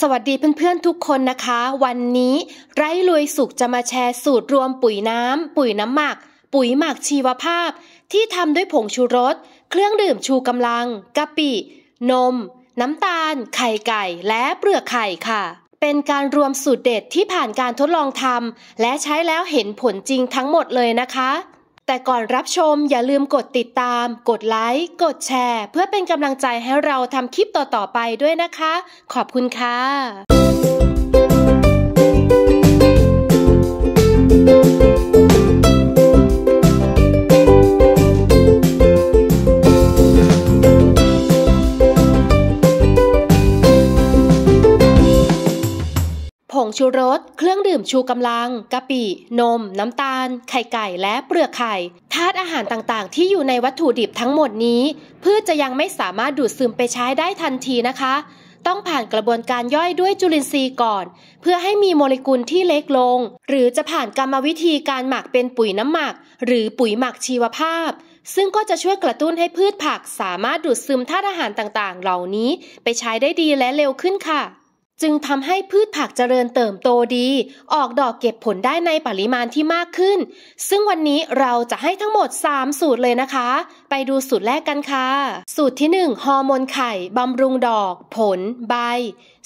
สวัสดีเพื่อนเพื่อนทุกคนนะคะ วันนี้ ไร้รวยสุขจะมาแชร์สูตรรวมปุ๋ยน้ำปุ๋ยน้ำหมัก ปุ๋ยหมักชีวภาพ ที่ทำด้วยผงชูรสเครื่องดื่มชูกำลังกะปิ นม น้ำตาล ไข่ไก่ และเปลือกไข่ค่ะ เป็นการรวมสูตรเด็ดที่ผ่านการทดลองทำและใช้แล้วเห็นผลจริงทั้งหมดเลยนะคะแต่ก่อนรับชม อย่าลืมกดติดตาม กดไลค์ กดแชร์ เพื่อเป็นกำลังใจให้เราทำคลิปต่อ ๆ ไปด้วยนะคะ ขอบคุณค่ะผงชูรสรื่องดื่มชูกำลังกะปินม น้ำตาล ไข่ไก่และเปลือกไข่ธาตุอาหารต่างๆ ที่อยู่ในวัตถุดิบทั้งหมดนี้ พืชจะยังไม่สามารถดูดซึมไปใช้ได้ทันทีนะคะ ต้องผ่านกระบวนการย่อยด้วยจุลินทรีย์ก่อน เพื่อให้มีโมเลกุลที่เล็กลง หรือจะผ่านกรรมวิธีการหมักเป็นปุ๋ยน้ำหมัก หรือปุ๋ยหมักชีวภาพ ซึ่งก็จะช่วยกระตุ้นให้พืชผักสามารถดูดซึมธาตุอาหารต่างๆ เหล่านี้ไปใช้ได้ดีและเร็วขึ้นค่ะจึงทำให้พืชผักเจริญเติบโตดี ออกดอกเก็บผลได้ในปริมาณที่มากขึ้น ซึ่งวันนี้เราจะให้ทั้งหมด 3 สูตรเลยนะคะ ไปดูสูตรแรกกันค่ะ สูตรที่ 1 ฮอร์โมนไข่บำรุงดอก ผล ใบ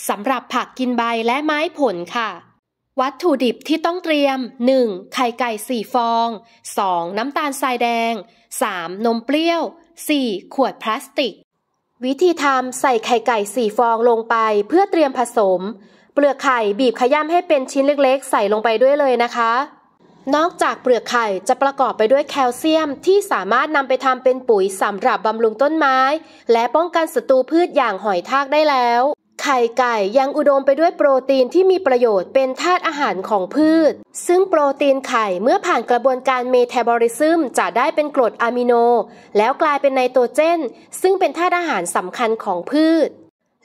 สำหรับผักกินใบและไม้ผลค่ะ วัตถุดิบที่ต้องเตรียม 1. ไข่ไก่ 4 ฟอง 2. น้ำตาลทรายแดง 3. นมเปรี้ยว 4. ขวดพลาสติกวิธีทำใส่ไข่ไก่สี่ฟองลงไปเพื่อเตรียมผสม เปลือกไข่บีบขย้ำให้เป็นชิ้นเล็ก ๆ ใส่ลงไปด้วยเลยนะคะ นอกจากเปลือกไข่จะประกอบไปด้วยแคลเซียมที่สามารถนำไปทำเป็นปุ๋ยสำหรับบำรุงต้นไม้ และป้องกันศัตรูพืชอย่างหอยทากได้แล้วไข่ไก่ยังอุดมไปด้วยโปรตีนที่มีประโยชน์เป็นธาตุอาหารของพืช ซึ่งโปรตีนไข่เมื่อผ่านกระบวนการเมตาบอลิซึมจะได้เป็นกรดอะมิโน แล้วกลายเป็นไนโตรเจน ซึ่งเป็นธาตุอาหารสำคัญของพืช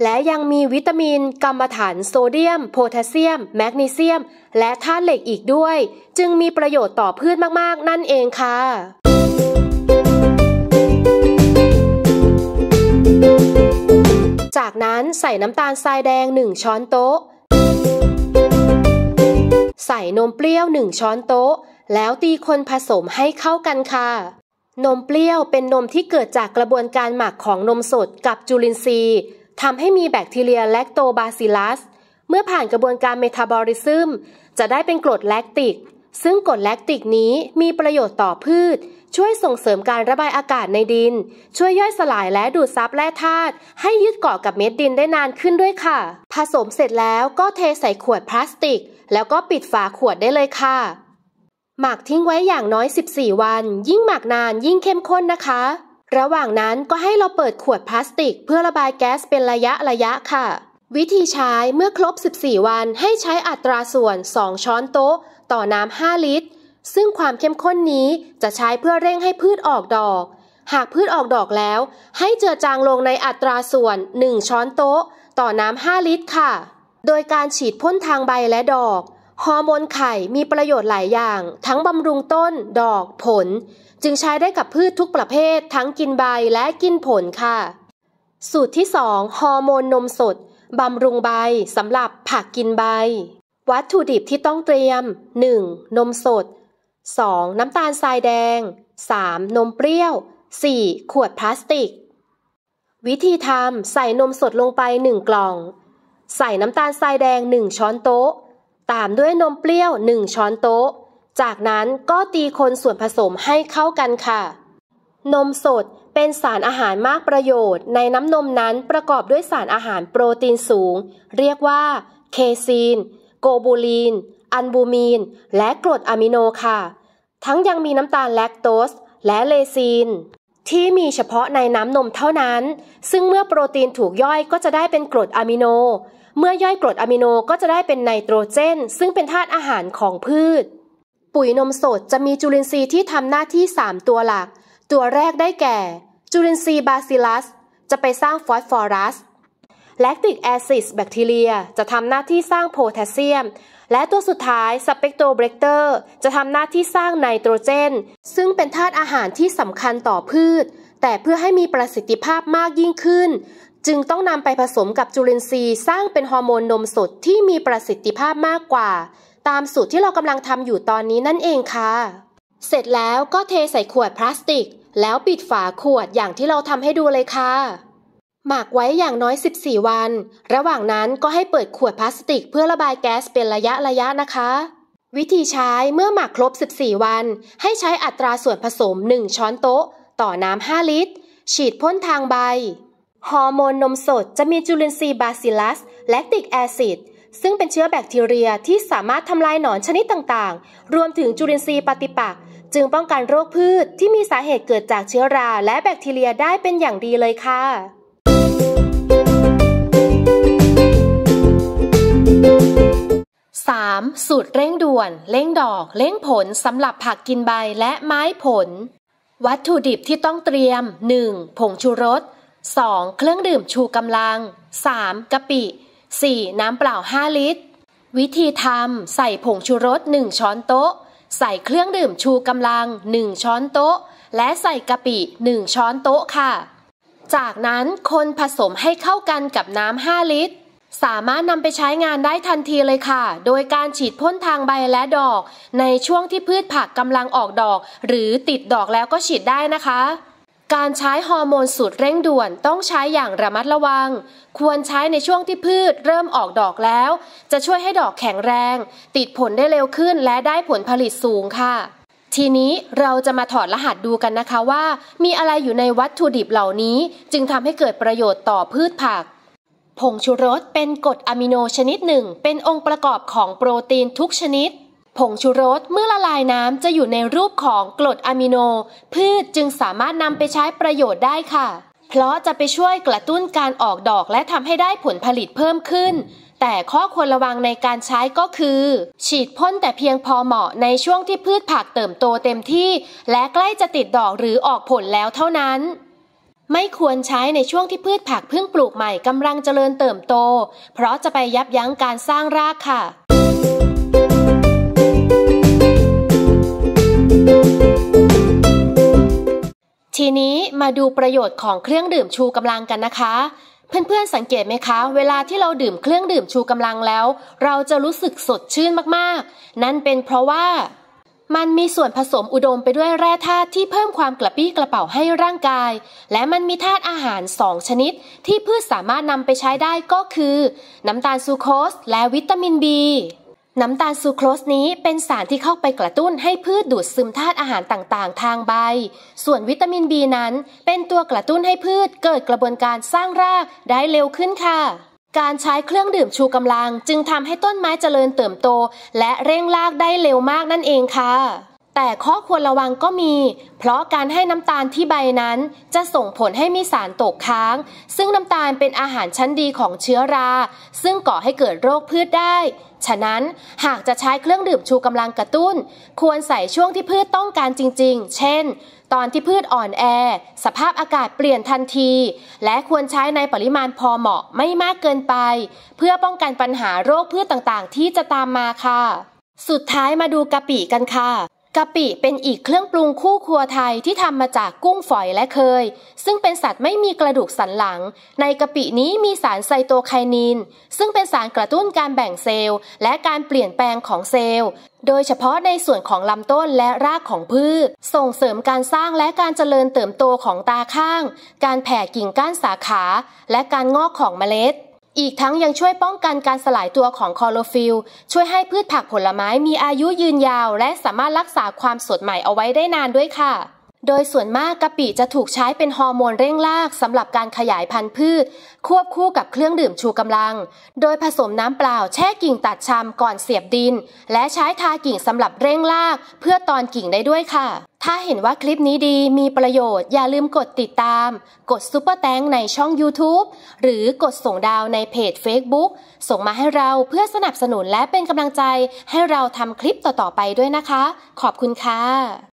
และยังมีวิตามินกรรมฐาน โซเดียม โพแทสเซียม แมกนีเซียม และธาตุเหล็กอีกด้วย จึงมีประโยชน์ต่อพืชมากๆ นั่นเองค่ะ้นใส่น้ำตาลทรายแดง 1 ช้อนโต๊ะ ใส่นมเปรี้ยว 1 ช้อนโต๊ะ แล้วตีคนผสมให้เข้ากันค่ะ นมเปรี้ยวเป็นนมที่เกิดจากกระบวนการหมักของนมสดกับจุลินทรีย์ทำให้มีแบคทีเรียแลคโตบาซิลัส เมื่อผ่านกระบวนการเมตาบอลิซึม จะได้เป็นกรดแลคติก ซึ่งกรดแลคติกนี้มีประโยชน์ต่อพืชช่วยส่งเสริมการระบายอากาศในดิน ช่วยย่อยสลายและดูดซับแร่ธาตุ ให้ยึดเกาะกับเม็ดดินได้นานขึ้นด้วยค่ะ ผสมเสร็จแล้วก็เทใส่ขวดพลาสติก แล้วก็ปิดฝาขวดได้เลยค่ะ หมักทิ้งไว้อย่างน้อย 14 วัน ยิ่งหมักนานยิ่งเข้มข้นนะคะ ระหว่างนั้นก็ให้เราเปิดขวดพลาสติกเพื่อระบายแก๊สเป็นระยะระยะค่ะ วิธีใช้เมื่อครบ 14 วันให้ใช้อัตราส่วน 2 ช้อนโต๊ะต่อน้ำ5ลิตรซึ่งความเข้มข้นนี้จะใช้เพื่อเร่งให้พืชออกดอก หากพืชออกดอกแล้ว ให้เจือจางลงในอัตราส่วน 1 ช้อนโต๊ะ ต่อน้ำ5ลิตรค่ะ โดยการฉีดพ่นทางใบและดอก ฮอร์โมนไข่มีประโยชน์หลายอย่าง ทั้งบำรุงต้น ดอก ผล จึงใช้ได้กับพืชทุกประเภททั้งกินใบและกินผลค่ะ สูตรที่ 2 ฮอร์โมนนมสดบำรุงใบสำหรับผักกินใบ วัตถุดิบที่ต้องเตรียม 1. นมสด 2. น้ำตาลทรายแดง 3. นมเปรี้ยว 4. ขวดพลาสติก วิธีทำใส่นมสดลงไป 1 กล่อง ใส่น้ำตาลทรายแดง 1 ช้อนโต๊ะ ตามด้วยนมเปรี้ยว 1 ช้อนโต๊ะ จากนั้นก็ตีคนส่วนผสมให้เข้ากันค่ะ นมสดเป็นสารอาหารมากประโยชน์ ในน้ำนมนั้นประกอบด้วยสารอาหารโปรตีนสูง เรียกว่าเคซีน โกบูลีนอันบูมีนและกรดอะมิโนค่ะ ทั้งยังมีน้ำตาลแลคโตสและเลซีนที่มีเฉพาะในน้ำนมเท่านั้น ซึ่งเมื่อโปรตีนถูกย่อยก็จะได้เป็นกรดอะมิโน เมื่อย่อยกรดอะมิโนก็จะได้เป็นไนโตรเจน ซึ่งเป็นธาตุอาหารของพืช ปุ๋ยนมสดจะมีจุลินทรีย์ที่ทำหน้าที่ 3 ตัวหลัก ตัวแรกได้แก่ จุลินทรีย์บาซิลัสจะไปสร้างฟอสฟอรัส แลคติกแอซิดแบคทีเรียจะทำหน้าที่สร้างโพแทสเซียมและตัวสุดท้ายสเปกโตรเบรกเตอร์จะทำหน้าที่สร้างไนโตรเจน ซึ่งเป็นธาตุอาหารที่สำคัญต่อพืช แต่เพื่อให้มีประสิทธิภาพมากยิ่งขึ้น จึงต้องนำไปผสมกับจุลินทรีย์สร้างเป็นฮอร์โมนนมสดที่มีประสิทธิภาพมากกว่า ตามสูตรที่เรากำลังทำอยู่ตอนนี้นั่นเองค่ะ เสร็จแล้วก็เทใส่ขวดพลาสติก แล้วปิดฝาขวดอย่างที่เราทำให้ดูเลยค่ะหมักไว้อย่างน้อย 14 วัน ระหว่างนั้นก็ให้เปิดขวดพลาสติกเพื่อระบายแก๊สเป็นระยะระยะนะคะ วิธีใช้เมื่อหมักครบ 14 วัน ให้ใช้อัตราส่วนผสม 1 ช้อนโต๊ะ ต่อน้ำ5ลิตร ฉีดพ่นทางใบ ฮอร์โมนนมสดจะมีจุลินทรีย์บาซิลัส แลคติกแอซิดซึ่งเป็นเชื้อแบคทีเรียที่สามารถทำลายหนอนชนิดต่างๆ รวมถึงจุลินทรีย์ปฏิปักษ์จึงป้องกันโรคพืชที่มีสาเหตุเกิดจากเชื้อราและแบคทีเรียได้เป็นอย่างดีเลยค่ะ 3. สูตรเร่งด่วนเร่งดอก เร่งผลสำหรับผักกินใบและไม้ผล วัตถุดิบที่ต้องเตรียม 1. ผงชูรส 2. เครื่องดื่มชูกำลัง 3. กะปิ 4. น้ำเปล่า 5 ลิตร วิธีทำใส่ผงชูรส 1 ช้อนโต๊ะ ใส่เครื่องดื่มชูกำลัง 1 ช้อนโต๊ะ และใส่กะปิ 1 ช้อนโต๊ะค่ะ จากนั้นคนผสมให้เข้ากันกับน้ำ5ลิตรสามารถนำไปใช้งานได้ทันทีเลยค่ะ โดยการฉีดพ่นทางใบและดอก ในช่วงที่พืชผักกำลังออกดอก หรือติดดอกแล้วก็ฉีดได้นะคะ การใช้ฮอร์โมนสูตรเร่งด่วนต้องใช้อย่างระมัดระวัง ควรใช้ในช่วงที่พืชเริ่มออกดอกแล้ว จะช่วยให้ดอกแข็งแรง ติดผลได้เร็วขึ้นและได้ผลผลิตสูงค่ะ ทีนี้เราจะมาถอดรหัสดูกันนะคะว่า มีอะไรอยู่ในวัตถุดิบเหล่านี้ จึงทำให้เกิดประโยชน์ต่อพืชผักผงชูรสเป็นกรดอะมิโนชนิดหนึ่งเป็นองค์ประกอบของโปรตีนทุกชนิด ผงชูรสเมื่อละลายน้ำจะอยู่ในรูปของกรดอะมิโน พืชจึงสามารถนำไปใช้ประโยชน์ได้ค่ะ เพราะจะไปช่วยกระตุ้นการออกดอกและทำให้ได้ผลผลิตเพิ่มขึ้น แต่ข้อควรระวังในการใช้ก็คือ ฉีดพ่นแต่เพียงพอเหมาะในช่วงที่พืชผักเติบโตเต็มที่ และใกล้จะติดดอกหรือออกผลแล้วเท่านั้นไม่ควรใช้ในช่วงที่พืชผักเพิ่งปลูกใหม่กำลังเจริญเติบโต เพราะจะไปยับยั้งการสร้างรากค่ะ ทีนี้มาดูประโยชน์ของเครื่องดื่มชูกำลังกันนะคะ เพื่อนๆสังเกตไหมคะเวลาที่เราดื่มเครื่องดื่มชูกำลังแล้ว เราจะรู้สึกสดชื่นมากๆ นั่นเป็นเพราะว่ามันมีส่วนผสมอุดมไปด้วยแร่ธาตุที่เพิ่มความกระปี้กระเป๋าให้ร่างกาย และมันมีธาตุอาหารสองชนิดที่พืชสามารถนำไปใช้ได้ก็คือ น้ำตาลซูโครสและวิตามินบี น้ำตาลซูโครสนี้เป็นสารที่เข้าไปกระตุ้นให้พืชดูดซึมธาตุอาหารต่างๆทางใบ ส่วนวิตามินบีนั้น เป็นตัวกระตุ้นให้พืชเกิดกระบวนการสร้างรากได้เร็วขึ้นค่ะการใช้เครื่องดื่มชูกำลังจึงทำให้ต้นไม้เจริญเติบโต และเร่งรากได้เร็วมากนั่นเองค่ะ แต่ข้อควรระวังก็มี เพราะการให้น้ำตาลที่ใบนั้น จะส่งผลให้มีสารตกค้าง ซึ่งน้ำตาลเป็นอาหารชั้นดีของเชื้อราซึ่งก่อให้เกิดโรคพืชได้ ฉะนั้นหากจะใช้เครื่องดื่มชูกำลังกระตุ้น ควรใส่ช่วงที่พืชต้องการจริงๆ เช่นตอนที่พืชอ่อนแอ สภาพอากาศเปลี่ยนทันที และควรใช้ในปริมาณพอเหมาะไม่มากเกินไป เพื่อป้องกันปัญหาโรคพืชต่างๆที่จะตามมาค่ะ สุดท้ายมาดูกะปิกันค่ะกะปิเป็นอีกเครื่องปรุงคู่ครัวไทยที่ทำมาจากกุ้งฝอยและเคย ซึ่งเป็นสัตว์ไม่มีกระดูกสันหลัง ในกะปินี้มีสารไซโตไคนิน ซึ่งเป็นสารกระตุ้นการแบ่งเซลล์ และการเปลี่ยนแปลงของเซลล์โดยเฉพาะในส่วนของลำต้นและรากของพืช ส่งเสริมการสร้างและการเจริญเติบโตของตาข้าง การแผ่กิ่งก้านสาขาและการงอกของเมล็ดอีกทั้งยังช่วยป้องกันการสลายตัวของคอโลฟิลช่วยให้พืชผักผลไม้มีอายุยืนยาว และสามารถรักษาความสดใหม่เอาไว้ได้นานด้วยค่ะโดยส่วนมากกะปิจะถูกใช้เป็นฮอร์โมนเร่งรากสำหรับการขยายพันธุ์พืช ควบคู่กับเครื่องดื่มชูกำลัง โดยผสมน้ำเปล่าแช่กิ่งตัดชำก่อนเสียบดิน และใช้ทากิ่งสำหรับเร่งรากเพื่อตอนกิ่งได้ด้วยค่ะ ถ้าเห็นว่าคลิปนี้ดีมีประโยชน์อย่าลืมกดติดตาม กดซุปเปอร์แตงในช่อง YouTube หรือกดส่งดาวในเพจ Facebook ส่งมาให้เราเพื่อสนับสนุนและเป็นกำลังใจให้เราทำคลิปต่อๆไปด้วยนะคะ ขอบคุณค่ะ